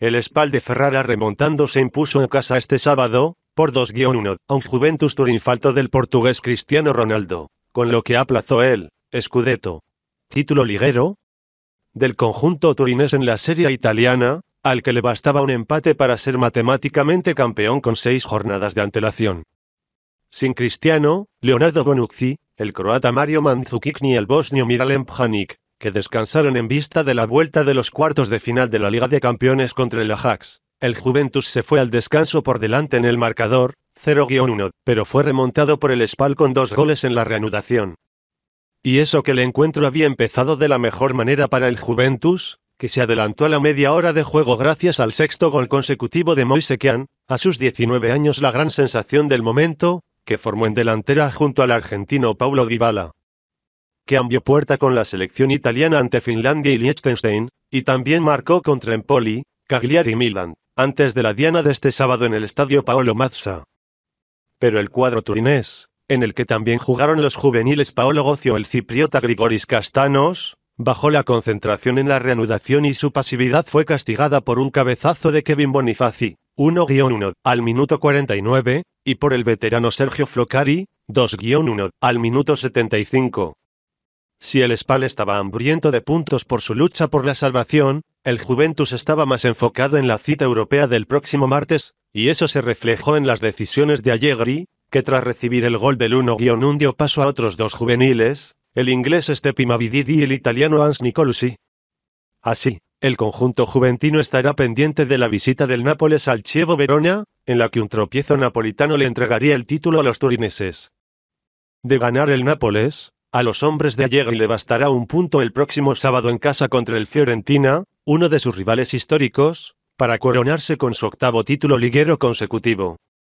El Spal Ferrara remontando se impuso en casa este sábado, por 2-1, a un Juventus Turín falto del portugués Cristiano Ronaldo, con lo que aplazó el Scudetto. Título liguero del conjunto turinés en la Serie italiana, al que le bastaba un empate para ser matemáticamente campeón con seis jornadas de antelación. Sin Cristiano, Leonardo Bonucci, el croata Mario Mandzukic ni el bosnio Miralem Pjanic, que descansaron en vista de la vuelta de los cuartos de final de la Liga de Campeones contra el Ajax. El Juventus se fue al descanso por delante en el marcador, 0-1, pero fue remontado por el Spal con dos goles en la reanudación. Y eso que el encuentro había empezado de la mejor manera para el Juventus, que se adelantó a la media hora de juego gracias al sexto gol consecutivo de Moise Kean, a sus 19 años la gran sensación del momento, que formó en delantera junto al argentino Paulo Dybala que cambió puerta con la selección italiana ante Finlandia y Liechtenstein, y también marcó contra Empoli, Cagliari y Milan, antes de la diana de este sábado en el estadio Paolo Mazza. Pero el cuadro turinés, en el que también jugaron los juveniles Paolo Gocio el cipriota Grigoris Castanos, bajó la concentración en la reanudación y su pasividad fue castigada por un cabezazo de Kevin Bonifaci, 1-1, al minuto 49, y por el veterano Sergio Flocari, 2-1, al minuto 75. Si el Spal estaba hambriento de puntos por su lucha por la salvación, el Juventus estaba más enfocado en la cita europea del próximo martes, y eso se reflejó en las decisiones de Allegri, que tras recibir el gol del 1-1 dio paso a otros dos juveniles, el inglés Stepi Mavididi y el italiano Hans Nicolusi. Así, el conjunto juventino estará pendiente de la visita del Nápoles al Chievo Verona, en la que un tropiezo napolitano le entregaría el título a los turineses. De ganar el Nápoles, a los hombres de Allegri le bastará un punto el próximo sábado en casa contra el Fiorentina, uno de sus rivales históricos, para coronarse con su octavo título liguero consecutivo.